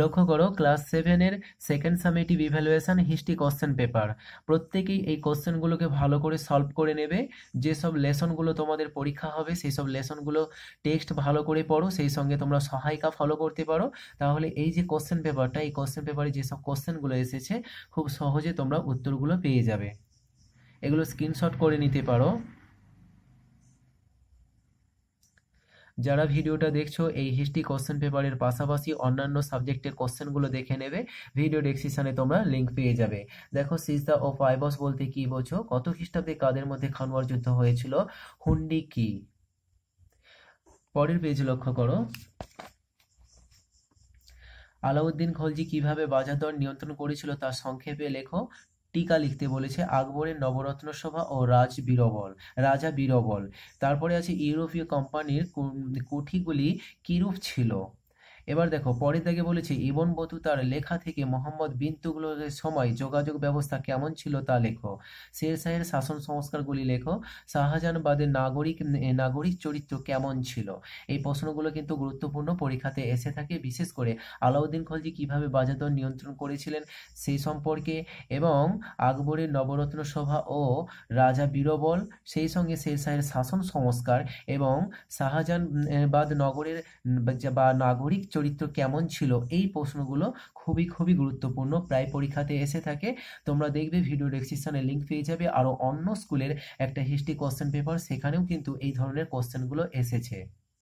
লক্ষ্য করো ক্লাস সেভেনের second summative evaluation history question paper প্রত্যেকেই এই কোশ্চেনগুলোকে ভালো করে সলভ করে নেবে যেসব লেসনগুলো তোমাদের পরীক্ষা হবে সেই সব লেসনগুলো টেক্সট ভালো করে পড়ো সেই সঙ্গে তোমরা সহায়িকা ফলো করতে পারো তাহলে এই যে কোশ্চেন পেপারটা এই কোশ্চেন পেপারে যেসব কোশ্চেনগুলো এসেছে খুব সহজে তোমরা উত্তরগুলো পেয়ে যাবে এগুলো স্ক্রিনশট করে নিতে পারো যারা ভিডিওটা দেখছো এই হিস্ট্রি কোশ্চেন পেপারের পাশাপাশি অন্যান্য সাবজেক্টের কোশ্চেনগুলো দেখে নেবে ভিডিও ডেসক্রিপশানে তোমরা লিঙ্ক পেয়ে যাবে দেখো সিজদা ও ফাইবস বলতে কি বোঝো কত খ্রিস্টাব্দে কাদের মধ্যে খানোয়ার যুদ্ধ হয়েছিল হুন্ডি কি পরের পেজ লক্ষ্য করো আলাউদ্দিন খলজি কিভাবে বাজার দর নিয়ন্ত্রণ করেছিল তার সংক্ষেপে লেখো টিকা লিখতে বলেছে আকবরের নবরত্ন সভা ও রাজ বীরবল রাজা বীরবল তারপরে আছে ইউরোপীয় কোম্পানির কুঠিগুলি কিরূপ ছিল এবার দেখো পরে তাকে বলেছে ইবন বতু তার লেখা থেকে মোহাম্মদ বিন তুগলকের সময় যোগাযোগ ব্যবস্থা কেমন ছিল তা লেখো শের শাহের শাসন সংস্কারগুলি লেখো শাহজাহানবাদের নাগরিক নাগরিক চরিত্র কেমন ছিল এই প্রশ্নগুলো কিন্তু গুরুত্বপূর্ণ পরীক্ষাতে এসে থাকে বিশেষ করে আলাউদ্দিন খলজি কিভাবে বাজাদর নিয়ন্ত্রণ করেছিলেন সেই সম্পর্কে এবং আকবরের নবরত্ন সভা ও রাজা বীরবল সেই সঙ্গে শের শাহের শাসন সংস্কার এবং শাহজাহানবাদ নগরের বা নাগরিক চরিত্র কেমন ছিল এই প্রশ্নগুলো খুবই খুবই গুরুত্বপূর্ণ প্রায় পরীক্ষাতে এসে থাকে তোমরা দেখবে ভিডিও ডেসক্রিপশনে লিঙ্ক পেয়ে যাবে আরও অন্য স্কুলের একটা হিস্ট্রি কোশ্চেন পেপার সেখানেও কিন্তু এই ধরনের কোশ্চেনগুলো এসেছে